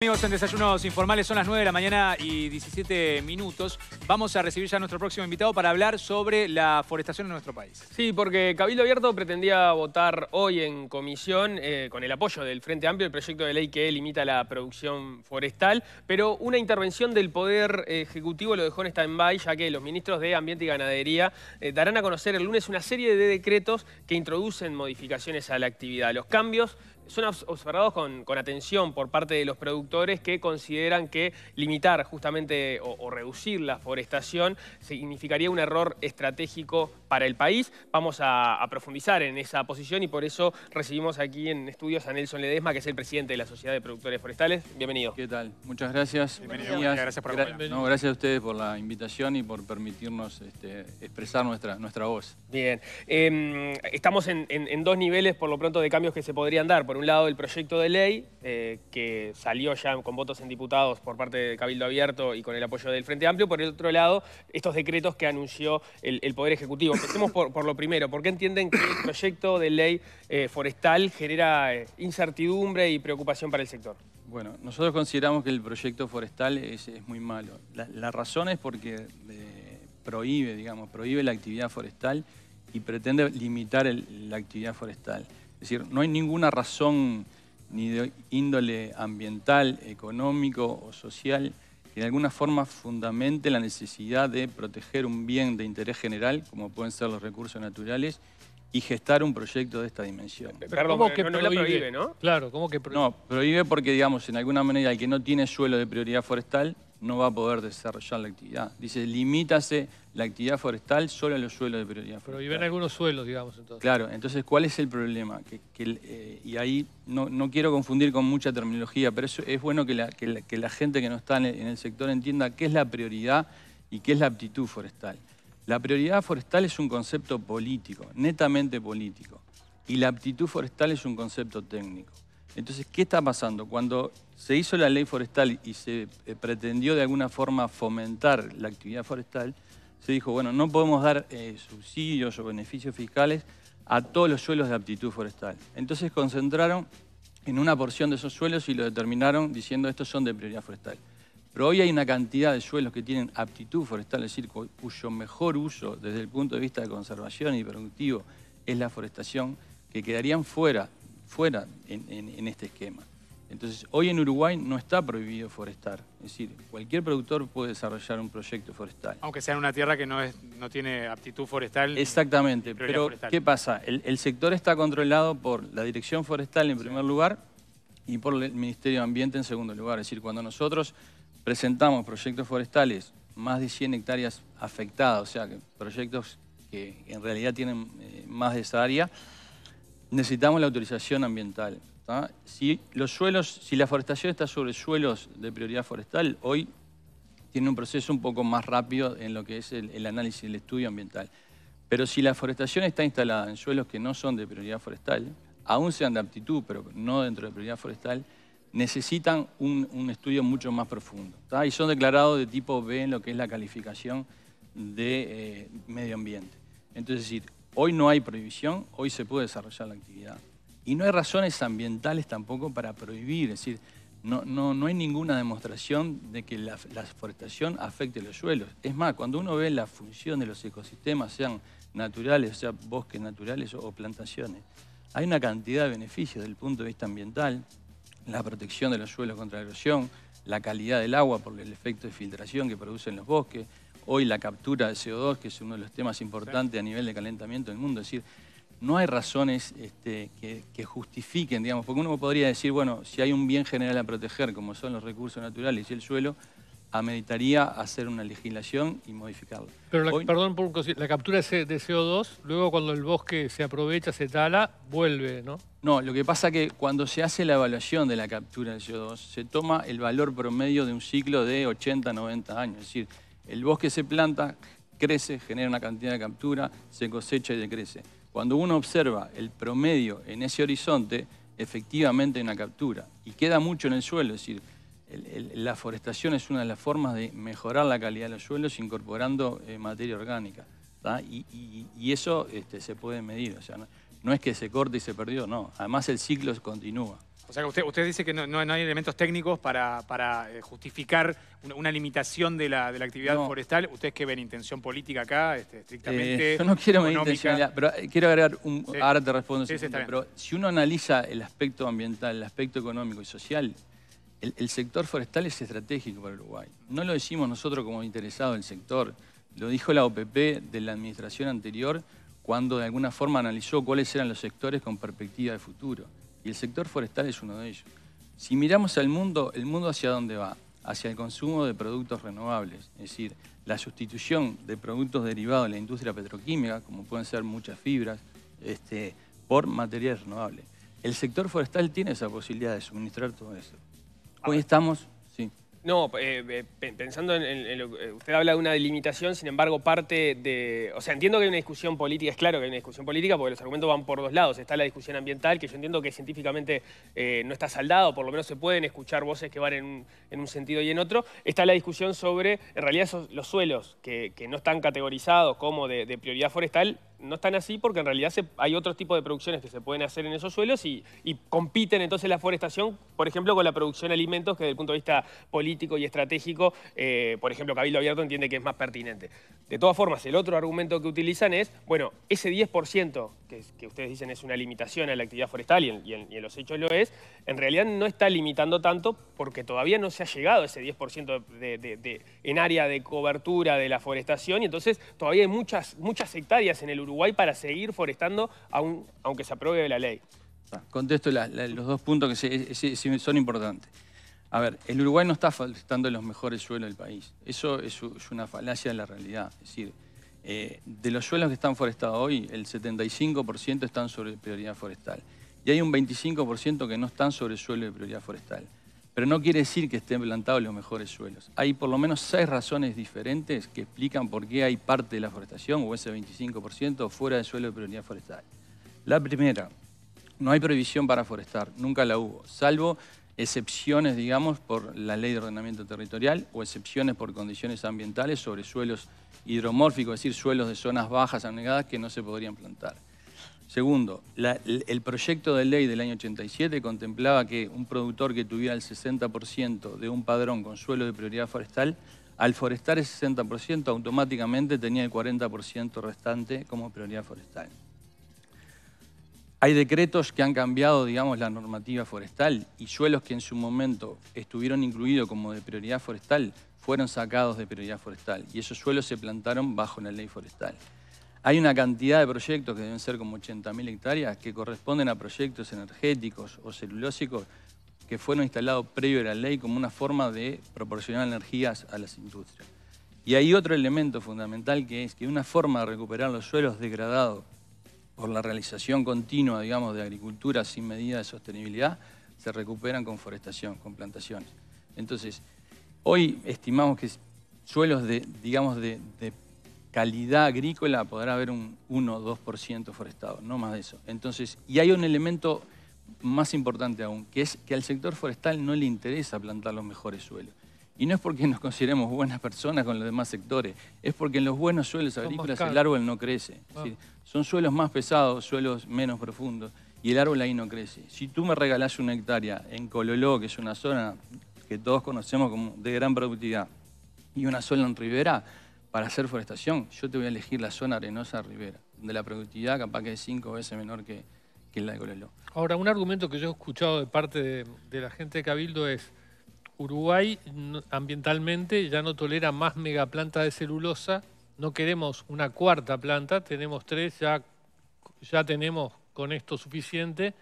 Amigos, en Desayunos Informales son las 9 de la mañana y 17 minutos. Vamos a recibir ya a nuestro próximo invitado para hablar sobre la forestación en nuestro país. Sí, porque Cabildo Abierto pretendía votar hoy en comisión, eh, con el apoyo del Frente Amplio, el proyecto de ley que limita la producción forestal, pero una intervención del Poder Ejecutivo lo dejó en stand-by, ya que los ministros de Ambiente y Ganadería eh, darán a conocer el lunes una serie de decretos que introducen modificaciones a la actividad. Los cambios son observados con, con, atención por parte de los productores que consideran que limitar justamente o, reducir la forestación significaría un error estratégico para el país. Vamos a, profundizar en esa posición y por eso recibimos aquí en estudios a Nelson Ledesma, que es el presidente de la Sociedad de Productores Forestales. Bienvenido. ¿Qué tal? Muchas gracias. Bienvenido. gracias por a ustedes por la invitación y por permitirnos este, expresar nuestra, nuestra voz. Bien. Em, estamos en, dos niveles, por lo pronto, de cambios que se podrían dar. Por un lado, el proyecto de ley eh, que salió ya con votos en diputados por parte de Cabildo Abierto y con el apoyo del Frente Amplio. Por el otro lado, estos decretos que anunció el, Poder Ejecutivo. Empecemos por, lo primero. ¿Por qué entienden que el proyecto de ley eh, forestal genera eh, incertidumbre y preocupación para el sector? Bueno, nosotros consideramos que el proyecto forestal es, muy malo. La, razón es porque prohíbe, digamos, prohíbe la actividad forestal y pretende limitar la actividad forestal. Es decir, no hay ninguna razón ni de índole ambiental, económico o social que de alguna forma fundamente la necesidad de proteger un bien de interés general, como pueden ser los recursos naturales, y gestar un proyecto de esta dimensión. Pero ¿cómo que no, ¿no? Claro, ¿cómo que prohíbe? No, prohíbe porque, digamos, en alguna manera el que no tiene suelo de prioridad forestal no va a poder desarrollar la actividad. Dice, limítase la actividad forestal solo a los suelos de prioridad forestal. Pero viven algunos suelos, digamos, entonces. Claro, entonces, ¿cuál es el problema? Eh, y ahí no, quiero confundir con mucha terminología, pero es bueno que la, gente que no está en el sector entienda qué es la prioridad y qué es la aptitud forestal. La prioridad forestal es un concepto político, netamente político, y la aptitud forestal es un concepto técnico. Entonces, ¿qué está pasando? Cuando se hizo la ley forestal y se eh, pretendió de alguna forma fomentar la actividad forestal, se dijo, bueno, no podemos dar eh, subsidios o beneficios fiscales a todos los suelos de aptitud forestal. Entonces concentraron en una porción de esos suelos y lo determinaron diciendo estos son de prioridad forestal. Pero hoy hay una cantidad de suelos que tienen aptitud forestal, es decir, cuyo mejor uso desde el punto de vista de conservación y productivo es la forestación, que quedarían fuera, fuera en, en este esquema. Entonces, hoy en Uruguay no está prohibido forestar. Es decir, cualquier productor puede desarrollar un proyecto forestal. Aunque sea en una tierra que no, es, no tiene aptitud forestal. Exactamente, pero ¿qué pasa? El, sector está controlado por la Dirección Forestal en primer lugar y por el Ministerio de Ambiente en segundo lugar. Es decir, cuando nosotros presentamos proyectos forestales, más de 100 hectáreas afectadas, o sea, proyectos que en realidad tienen eh, más de esa área, necesitamos la autorización ambiental. Si los suelos, si la forestación está sobre suelos de prioridad forestal, hoy tiene un proceso un poco más rápido en lo que es el, análisis, el estudio ambiental. Pero si la forestación está instalada en suelos que no son de prioridad forestal, aún sean de aptitud, pero no dentro de prioridad forestal, necesitan un, estudio mucho más profundo. Y son declarados de tipo B en lo que es la calificación de eh, medio ambiente. Entonces, es decir, hoy no hay prohibición, hoy se puede desarrollar la actividad. Y no hay razones ambientales tampoco para prohibir, es decir, no, no, no hay ninguna demostración de que la, la forestación afecte los suelos. Es más, cuando uno ve la función de los ecosistemas, sean naturales, o sea, bosques naturales o, plantaciones, hay una cantidad de beneficios desde el punto de vista ambiental, la protección de los suelos contra la erosión, la calidad del agua por el efecto de filtración que producen los bosques, hoy la captura de CO2, que es uno de los temas importantes a nivel de calentamiento del mundo. Es decir, no hay razones este, que, justifiquen, digamos, porque uno podría decir, bueno, si hay un bien general a proteger, como son los recursos naturales y el suelo, ameritaría hacer una legislación y modificarla. Pero, la, perdón por la captura de CO2, luego cuando el bosque se aprovecha, se tala, vuelve, ¿no? No, lo que pasa es que cuando se hace la evaluación de la captura de CO2, se toma el valor promedio de un ciclo de 80, 90 años. Es decir, el bosque se planta, crece, genera una cantidad de captura, se cosecha y decrece cuando uno observa el promedio en ese horizonte, efectivamente hay una captura. Y queda mucho en el suelo, es decir, la forestación es una de las formas de mejorar la calidad de los suelos incorporando eh, materia orgánica. Y, eso este, se puede medir, o sea, no es que se corte y se perdió, no. Además el ciclo continúa. O sea, usted, usted dice que no, hay elementos técnicos para, eh, justificar una, limitación de la, actividad forestal. ¿Ustedes que ven? ¿Intención política acá? Este, estrictamente. Eh, yo no quiero medir intención, pero eh, quiero agregar un. Ahora te respondo. pero si uno analiza el aspecto ambiental, el aspecto económico y social, el, sector forestal es estratégico para Uruguay. No lo decimos nosotros como interesados del sector. Lo dijo la OPP de la administración anterior cuando de alguna forma analizó cuáles eran los sectores con perspectiva de futuro el sector forestal es uno de ellos. Si miramos al mundo, ¿el mundo hacia dónde va? Hacia el consumo de productos renovables, es decir, la sustitución de productos derivados de la industria petroquímica, como pueden ser muchas fibras, este, por materiales renovables. El sector forestal tiene esa posibilidad de suministrar todo eso. Hoy estamos no, eh, eh, pensando en, lo que eh, usted habla de una delimitación, sin embargo, parte de... O sea, entiendo que hay una discusión política, es claro que hay una discusión política, porque los argumentos van por dos lados. Está la discusión ambiental, que yo entiendo que científicamente no está saldado, por lo menos se pueden escuchar voces que van en un, sentido y en otro. Está la discusión sobre, en realidad, los suelos que, no están categorizados como de prioridad forestal, no están así porque en realidad hay otro tipo de producciones que se pueden hacer en esos suelos y, compiten entonces la forestación, por ejemplo, con la producción de alimentos que desde el punto de vista político y estratégico, eh, por ejemplo, Cabildo Abierto entiende que es más pertinente. De todas formas, el otro argumento que utilizan es, bueno, ese 10% que, ustedes dicen es una limitación a la actividad forestal y en, los hechos lo es, en realidad no está limitando tanto porque todavía no se ha llegado a ese 10% de, en área de cobertura de la forestación y entonces todavía hay muchas, muchas hectáreas en el Uruguay para seguir forestando aunque se apruebe la ley? Ah, contesto los dos puntos que eh, son importantes. A ver, el Uruguay no está forestando los mejores suelos del país. Eso es, una falacia de la realidad. Es decir, eh, de los suelos que están forestados hoy, el 75% están sobre prioridad forestal. Y hay un 25% que no están sobre suelo de prioridad forestal. Pero no quiere decir que estén plantados los mejores suelos. Hay por lo menos seis razones diferentes que explican por qué hay parte de la forestación, o ese 25%, fuera de suelo de prioridad forestal. La primera, no hay prohibición para forestar, nunca la hubo, salvo excepciones, digamos, por la ley de ordenamiento territorial o excepciones por condiciones ambientales sobre suelos hidromórficos, es decir, suelos de zonas bajas anegadas que no se podrían plantar. Segundo, el proyecto de ley del año 87 contemplaba que un productor que tuviera el 60% de un padrón con suelo de prioridad forestal, al forestar ese 60% automáticamente tenía el 40% restante como prioridad forestal. Hay decretos que han cambiado, digamos, la normativa forestal y suelos que en su momento estuvieron incluidos como de prioridad forestal fueron sacados de prioridad forestal y esos suelos se plantaron bajo la ley forestal. Hay una cantidad de proyectos, que deben ser como 80.000 hectáreas, que corresponden a proyectos energéticos o celulósicos que fueron instalados previo a la ley como una forma de proporcionar energías a las industrias. Y hay otro elemento fundamental que es que una forma de recuperar los suelos degradados por la realización continua, digamos, de agricultura sin medida de sostenibilidad, se recuperan con forestación, con plantaciones. Entonces, hoy estimamos que suelos de, digamos, de, de calidad agrícola podrá haber un 1 o 2% forestado, no más de eso. Entonces, y hay un elemento más importante aún, que es que al sector forestal no le interesa plantar los mejores suelos. Y no es porque nos consideremos buenas personas con los demás sectores, es porque en los buenos suelos agrícolas el árbol no crece. Ah. son suelos más pesados, suelos menos profundos, y el árbol ahí no crece. Si tú me regalás una hectárea en Cololó, que es una zona que todos conocemos como de gran productividad, y una sola en Rivera, para hacer forestación, yo te voy a elegir la zona arenosa ribera, donde la productividad capaz que es cinco veces menor que, que la de Colelo. Ahora, un argumento que yo he escuchado de parte de, la gente de Cabildo es, Uruguay ambientalmente ya no tolera más megaplanta de celulosa, no queremos una cuarta planta, tenemos tres, ya, ya tenemos con esto suficiente.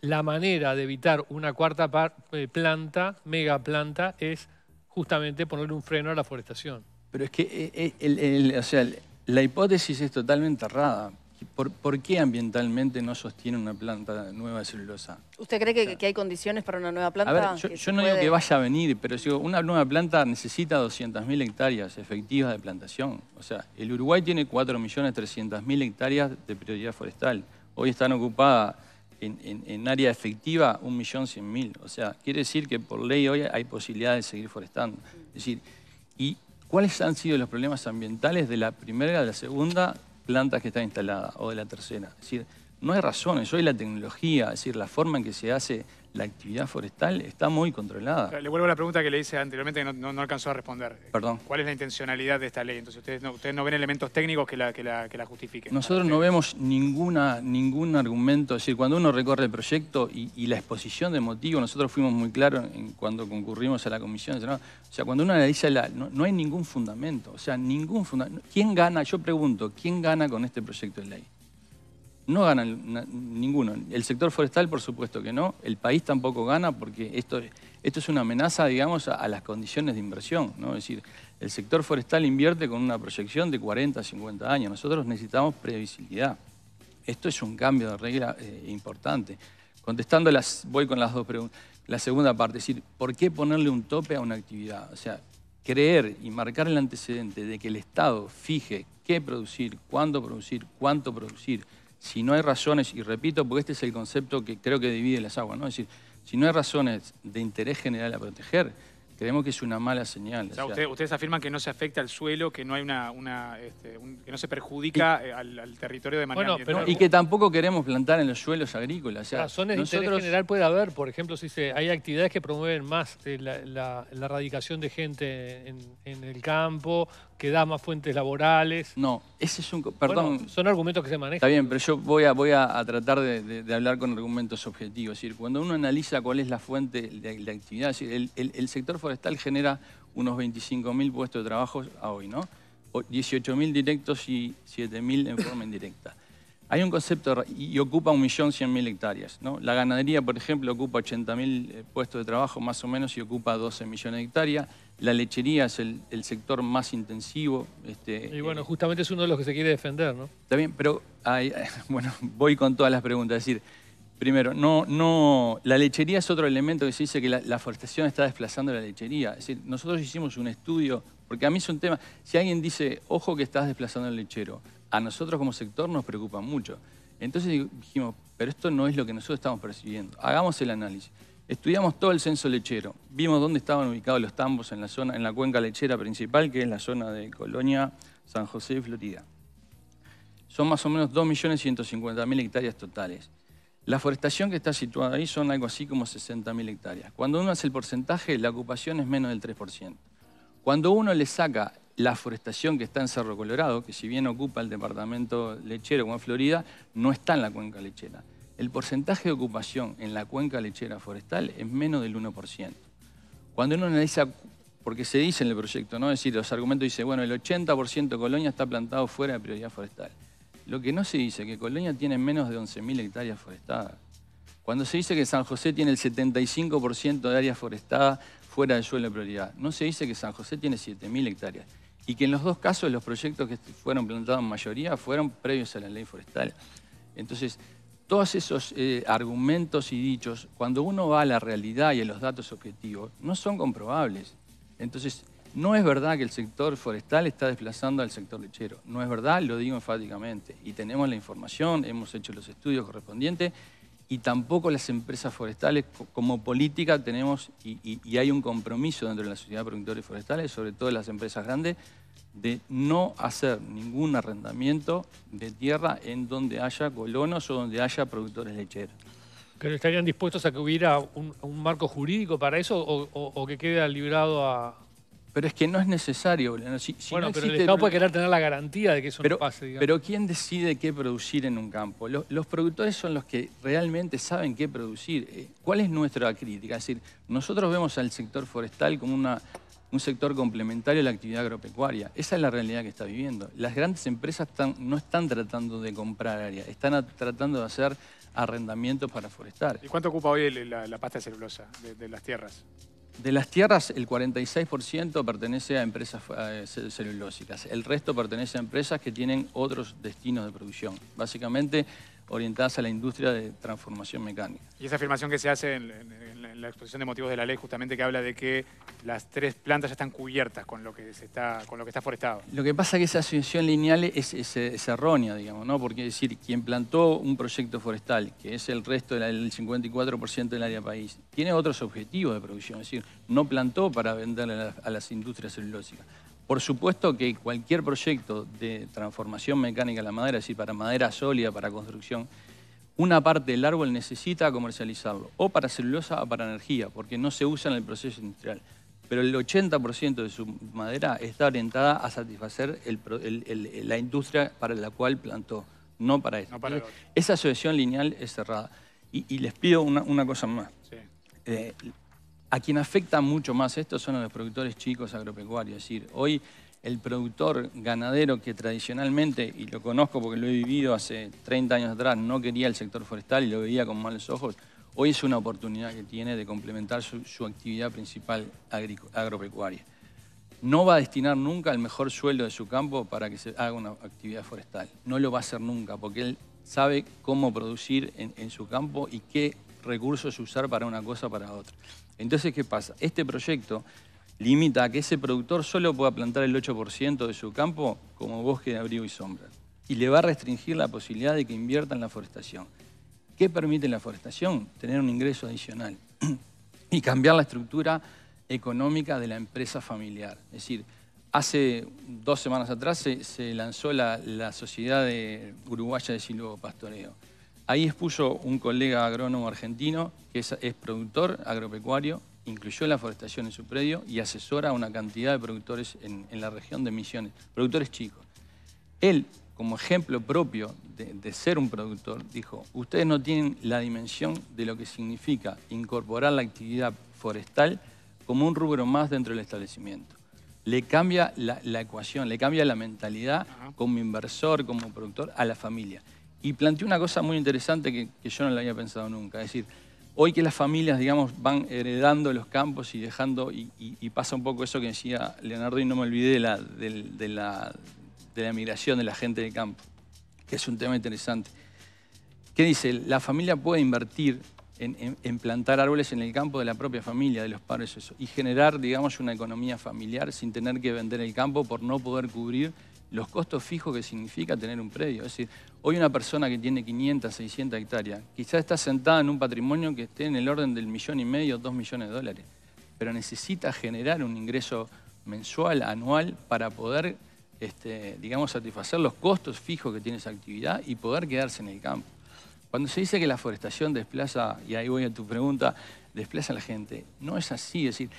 La manera de evitar una cuarta eh, planta, megaplanta, es justamente ponerle un freno a la forestación. Pero es que eh, eh, o sea, la hipótesis es totalmente errada. ¿Por, qué ambientalmente no sostiene una planta nueva de celulosa? ¿Usted cree que, hay condiciones para una nueva planta? yo, no digo que vaya a venir, pero digo, una nueva planta necesita 200.000 hectáreas efectivas de plantación. O sea, el Uruguay tiene 4.300.000 hectáreas de prioridad forestal. Hoy están ocupadas en, en área efectiva 1.100.000. O sea, quiere decir que por ley hoy hay posibilidad de seguir forestando. Es decir, y ¿Cuáles han sido los problemas ambientales de la primera, de la segunda planta que está instalada o de la tercera? no hay razones. Hoy la tecnología, es decir, la forma en que se hace la actividad forestal está muy controlada. Le vuelvo a la pregunta que le hice anteriormente que no, alcanzó a responder. Perdón. ¿Cuál es la intencionalidad de esta ley? Entonces, ustedes no, ustedes no ven elementos técnicos que la, que la, que la justifiquen. Nosotros no vemos ninguna, ningún argumento. Es decir, cuando uno recorre el proyecto y, la exposición de motivos, nosotros fuimos muy claros en cuando concurrimos a la comisión. O sea, cuando uno analiza, la, no, hay ningún fundamento. O sea, ningún fundamento. ¿Quién gana? Yo pregunto, ¿quién gana con este proyecto de ley? no ganan ninguno. El sector forestal, por supuesto que no. El país tampoco gana porque esto, esto es una amenaza, digamos, a, las condiciones de inversión. Es decir, el sector forestal invierte con una proyección de 40, 50 años. Nosotros necesitamos previsibilidad. Esto es un cambio de regla eh, importante. Contestando, las, voy con las dos preguntas. La segunda parte, es decir, ¿por qué ponerle un tope a una actividad? O sea, creer y marcar el antecedente de que el Estado fije qué producir, cuándo producir, cuánto producir, si no hay razones, y repito, porque este es el concepto que creo que divide las aguas, ¿no? Es decir, si no hay razones de interés general a proteger, creemos que es una mala señal. ustedes afirman que no se afecta al suelo, que no hay una, una este, que no se perjudica eh, al, territorio de manera bueno, y que tampoco queremos plantar en los suelos agrícolas. razones de interés general puede haber, por ejemplo, si se, hay actividades que promueven más eh, la, erradicación de gente en el campo, que da más fuentes laborales. No, ese es un... Perdón. son argumentos que se manejan. Está bien, pero yo voy a, voy a, tratar de, hablar con argumentos objetivos. Es decir, cuando uno analiza cuál es la fuente de la actividad, es decir, el, sector forestal genera unos 25.000 puestos de trabajo a hoy, ¿no? 18.000 directos y 7.000 en forma indirecta. Hay un concepto y ocupa 1.100.000 hectáreas. ¿no? La ganadería, por ejemplo, ocupa 80.000 eh, puestos de trabajo más o menos y ocupa 12 millones de hectáreas. La lechería es el, sector más intensivo. Este, y eh, bueno, justamente es uno de los que se quiere defender, ¿no? También, pero hay, bueno, voy con todas las preguntas. Es decir, primero, no, no, la lechería es otro elemento que se dice que la, la forestación está desplazando la lechería. Es decir, nosotros hicimos un estudio, porque a mí es un tema, si alguien dice, ojo que estás desplazando el lechero, a nosotros como sector nos preocupa mucho. Entonces dijimos, pero esto no es lo que nosotros estamos percibiendo. Hagamos el análisis. Estudiamos todo el censo lechero, vimos dónde estaban ubicados los tambos en la zona, en la cuenca lechera principal, que es la zona de Colonia, San José Florida. Son más o menos 2.150.000 hectáreas totales. La forestación que está situada ahí son algo así como 60.000 hectáreas. Cuando uno hace el porcentaje, la ocupación es menos del 3%. Cuando uno le saca la forestación que está en Cerro Colorado, que si bien ocupa el departamento lechero como en Florida, no está en la cuenca lechera. El porcentaje de ocupación en la cuenca lechera forestal es menos del 1%. Cuando uno analiza, porque se dice en el proyecto, ¿no? es decir, los argumentos dicen, bueno, el 80% de Colonia está plantado fuera de prioridad forestal. Lo que no se dice es que Colonia tiene menos de 11.000 hectáreas forestadas. Cuando se dice que San José tiene el 75% de áreas forestadas fuera del suelo de prioridad, no se dice que San José tiene 7.000 hectáreas y que en los dos casos los proyectos que fueron plantados en mayoría fueron previos a la ley forestal. Entonces, todos esos eh, argumentos y dichos, cuando uno va a la realidad y a los datos objetivos, no son comprobables. Entonces, no es verdad que el sector forestal está desplazando al sector lechero. No es verdad, lo digo enfáticamente. Y tenemos la información, hemos hecho los estudios correspondientes y tampoco las empresas forestales como política tenemos, y, hay un compromiso dentro de la sociedad de productores forestales, sobre todo las empresas grandes, de no hacer ningún arrendamiento de tierra en donde haya colonos o donde haya productores lecheros. ¿Pero estarían dispuestos a que hubiera un, marco jurídico para eso o, o que quede librado a, pero es que no es necesario, Bueno, si, no puede querer tener la garantía de que eso un no pase, digamos. Pero ¿quién decide qué producir en un campo? Los, productores son los que realmente saben qué producir. Eh, ¿Cuál es nuestra crítica? Es decir, nosotros vemos al sector forestal como una, un sector complementario a la actividad agropecuaria. Esa es la realidad que está viviendo. Las grandes empresas no están tratando de comprar área, están tratando de hacer arrendamientos para forestar. ¿Y cuánto ocupa hoy la, pasta celulosa de las tierras? De las tierras, el 46% pertenece a empresas eh, celulósicas. El resto pertenece a empresas que tienen otros destinos de producción. Básicamente orientadas a la industria de transformación mecánica. ¿Y esa afirmación que se hace en, la exposición de motivos de la ley justamente que habla de que las tres plantas ya están cubiertas con lo que se está, con lo que está forestado. Lo que pasa es que esa asociación lineal es, errónea, digamos, ¿no? Porque es decir, quien plantó un proyecto forestal, que es el resto del 54% del área país, tiene otros objetivos de producción, es decir, no plantó para vender a las, industrias celulósicas. Por supuesto que cualquier proyecto de transformación mecánica de la madera, es decir, para madera sólida, para construcción, una parte del árbol necesita comercializarlo, o para celulosa o para energía, porque no se usa en el proceso industrial. Pero el 80% de su madera está orientada a satisfacer la industria para la cual plantó, no para esto. esa asociación lineal es cerrada. Y, les pido una, cosa más. Eh, a quien afecta mucho más esto son los productores chicos agropecuarios. decir, hoy el productor ganadero que tradicionalmente, y lo conozco porque lo he vivido hace 30 años atrás, no quería el sector forestal y lo veía con malos ojos, hoy es una oportunidad que tiene de complementar su, actividad principal agropecuaria. No va a destinar nunca el mejor sueldo de su campo para que se haga una actividad forestal. No lo va a hacer nunca porque él sabe cómo producir en, su campo y qué recursos usar para una cosa para otra. Entonces, ¿qué pasa? Este proyecto limita a que ese productor solo pueda plantar el 8% de su campo como bosque de abrigo y sombra. Y le va a restringir la posibilidad de que invierta en la forestación. ¿Qué permite la forestación? Tener un ingreso adicional y cambiar la estructura económica de la empresa familiar. Es decir, hace dos semanas atrás se, lanzó la, Sociedad de Uruguaya de Silvopastoreo. Pastoreo. Ahí expuso un colega agrónomo argentino que es productor agropecuario incluyó la forestación en su predio y asesora a una cantidad de productores en, la región de Misiones, productores chicos. Él, como ejemplo propio de, ser un productor, dijo, ustedes no tienen la dimensión de lo que significa incorporar la actividad forestal como un rubro más dentro del establecimiento. Le cambia la, ecuación, le cambia la mentalidad como inversor, como productor, a la familia. Y planteó una cosa muy interesante que, que yo no la había pensado nunca, es decir, Hoy que las familias, digamos, van heredando los campos y dejando, y, pasa un poco eso que decía Leonardo, y no me olvidé de la, de, la, de migración de la gente del campo, que es un tema interesante. ¿Qué dice? La familia puede invertir en, plantar árboles en el campo de la propia familia, de los padres, eso, y generar, digamos, una economía familiar sin tener que vender el campo por no poder cubrir los costos fijos que significa tener un predio. Es decir, hoy una persona que tiene 500, 600 hectáreas, quizás está sentada en un patrimonio que esté en el orden del millón y medio, dos millones de dólares, pero necesita generar un ingreso mensual, anual, para poder, este, digamos, satisfacer los costos fijos que tiene esa actividad y poder quedarse en el campo. Cuando se dice que la forestación desplaza, y ahí voy a tu pregunta, desplaza a la gente, no es así. Es decir,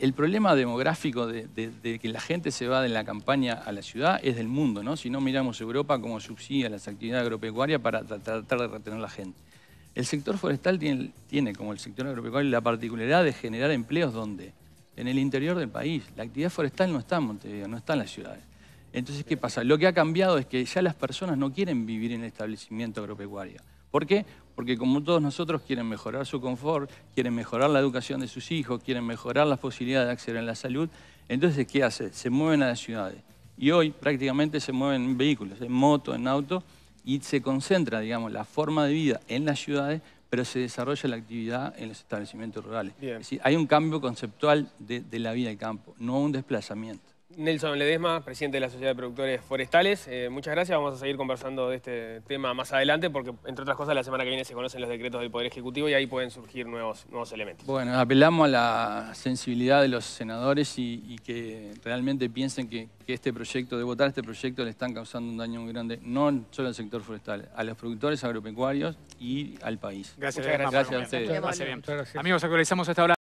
el problema demográfico de, que la gente se va de la campaña a la ciudad es del mundo, ¿no? Si no miramos Europa como subsidia las actividades agropecuarias para tratar de retener a la gente. El sector forestal tiene, tiene, como el sector agropecuario, la particularidad de generar empleos donde? En el interior del país. La actividad forestal no está en Montevideo, no está en las ciudades. Entonces, ¿qué pasa? Lo que ha cambiado es que ya las personas no quieren vivir en el establecimiento agropecuario. ¿Por qué? Porque como todos nosotros quieren mejorar su confort, quieren mejorar la educación de sus hijos, quieren mejorar las posibilidades de acceder a la salud, entonces ¿qué hace? Se mueven a las ciudades. Y hoy prácticamente se mueven en vehículos, en moto, en auto, y se concentra, digamos, la forma de vida en las ciudades, pero se desarrolla la actividad en los establecimientos rurales. Es decir, hay un cambio conceptual de, de la vida de campo, no un desplazamiento. Nelson Ledesma, presidente de la Sociedad de Productores Forestales. Eh, muchas gracias. Vamos a seguir conversando de este tema más adelante porque, entre otras cosas, la semana que viene se conocen los decretos del Poder Ejecutivo y ahí pueden surgir nuevos, nuevos elementos. Bueno, apelamos a la sensibilidad de los senadores y, que realmente piensen que, este proyecto, de votar este proyecto, le están causando un daño muy grande, no solo al sector forestal, a los productores agropecuarios y al país. Gracias, gracias. Gracias, a ustedes. Amigos, actualizamos esta hora.